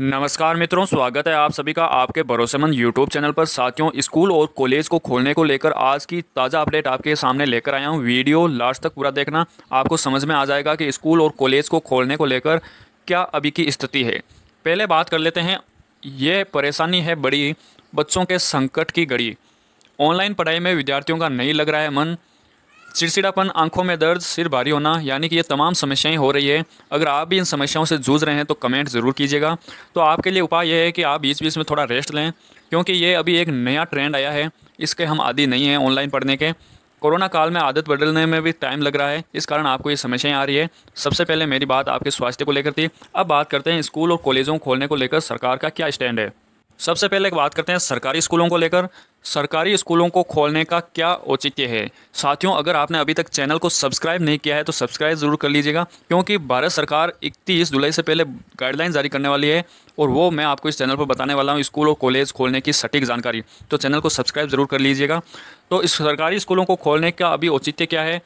नमस्कार मित्रों स्वागत है आप सभी का आपके भरोसेमंद यूट्यूब चैनल पर साथियों स्कूल और कॉलेज को खोलने को लेकर आज की ताज़ा अपडेट आपके सामने लेकर आया हूं वीडियो लास्ट तक पूरा देखना आपको समझ में आ जाएगा कि स्कूल और कॉलेज को खोलने को लेकर क्या अभी की स्थिति है पहले बात कर लेते हैं ये परेशानी है बड़ी बच्चों के संकट की घड़ी ऑनलाइन पढ़ाई में विद्यार्थियों का नहीं लग रहा है मन चिड़चिड़ापन आंखों में दर्द सिर भारी होना यानी कि ये तमाम समस्याएं हो रही है अगर आप भी इन समस्याओं से जूझ रहे हैं तो कमेंट ज़रूर कीजिएगा तो आपके लिए उपाय यह है कि आप बीच बीच में थोड़ा रेस्ट लें क्योंकि ये अभी एक नया ट्रेंड आया है इसके हम आदि नहीं हैं ऑनलाइन पढ़ने के कोरोना काल में आदत बदलने में भी टाइम लग रहा है इस कारण आपको ये समस्याएं आ रही है सबसे पहले मेरी बात आपके स्वास्थ्य को लेकर थी अब बात करते हैं स्कूल और कॉलेजों खोलने को लेकर सरकार का क्या स्टैंड है सबसे पहले एक बात करते हैं सरकारी स्कूलों को लेकर सरकारी स्कूलों को खोलने का क्या औचित्य है साथियों अगर आपने अभी तक चैनल को सब्सक्राइब नहीं किया है तो सब्सक्राइब ज़रूर कर लीजिएगा क्योंकि भारत सरकार 31 जुलाई से पहले गाइडलाइन जारी करने वाली है और वो मैं आपको इस चैनल पर बताने वाला हूँ स्कूल और कॉलेज खोलने की सटीक जानकारी तो चैनल को सब्सक्राइब ज़रूर कर लीजिएगा तो इस सरकारी स्कूलों को खोलने का अभी औचित्य क्या है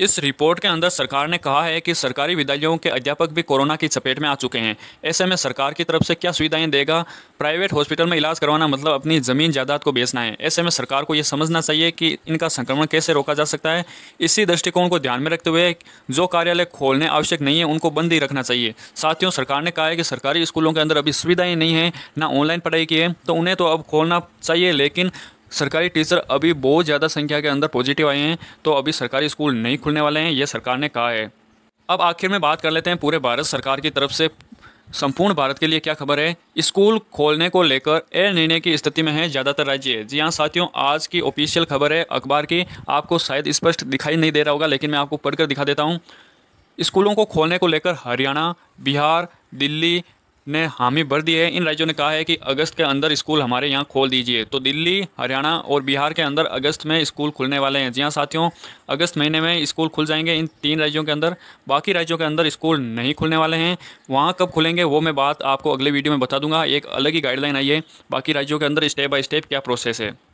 इस रिपोर्ट के अंदर सरकार ने कहा है कि सरकारी विद्यालयों के अध्यापक भी कोरोना की चपेट में आ चुके हैं ऐसे में सरकार की तरफ से क्या सुविधाएं देगा प्राइवेट हॉस्पिटल में इलाज करवाना मतलब अपनी ज़मीन जायदाद को बेचना है ऐसे में सरकार को यह समझना चाहिए कि इनका संक्रमण कैसे रोका जा सकता है इसी दृष्टिकोण को ध्यान में रखते हुए जो कार्यालय खोलने आवश्यक नहीं है उनको बंद ही रखना चाहिए साथियों सरकार ने कहा है कि सरकारी स्कूलों के अंदर अभी सुविधाएँ नहीं हैं ना ऑनलाइन पढ़ाई की है तो उन्हें तो अब खोलना चाहिए लेकिन सरकारी टीचर अभी बहुत ज़्यादा संख्या के अंदर पॉजिटिव आए हैं तो अभी सरकारी स्कूल नहीं खुलने वाले हैं ये सरकार ने कहा है अब आखिर में बात कर लेते हैं पूरे भारत सरकार की तरफ से संपूर्ण भारत के लिए क्या खबर है स्कूल खोलने को लेकर ए निर्णय की स्थिति में है ज़्यादातर राज्य जी हाँ साथियों आज की ऑफिशियल खबर है अखबार की आपको शायद स्पष्ट दिखाई नहीं दे रहा होगा लेकिन मैं आपको पढ़कर दिखा देता हूँ स्कूलों को खोलने को लेकर हरियाणा बिहार दिल्ली ने हामी भर दी है इन राज्यों ने कहा है कि अगस्त के अंदर स्कूल हमारे यहाँ खोल दीजिए तो दिल्ली हरियाणा और बिहार के अंदर अगस्त में स्कूल खुलने वाले हैं जी हाँ साथियों अगस्त महीने में स्कूल खुल जाएंगे इन तीन राज्यों के अंदर बाकी राज्यों के अंदर स्कूल नहीं खुलने वाले हैं वहाँ कब खुलेंगे वो मैं बात आपको अगले वीडियो में बता दूंगा एक अलग ही गाइडलाइन आई है बाकी राज्यों के अंदर स्टेप बाय स्टेप क्या प्रोसेस है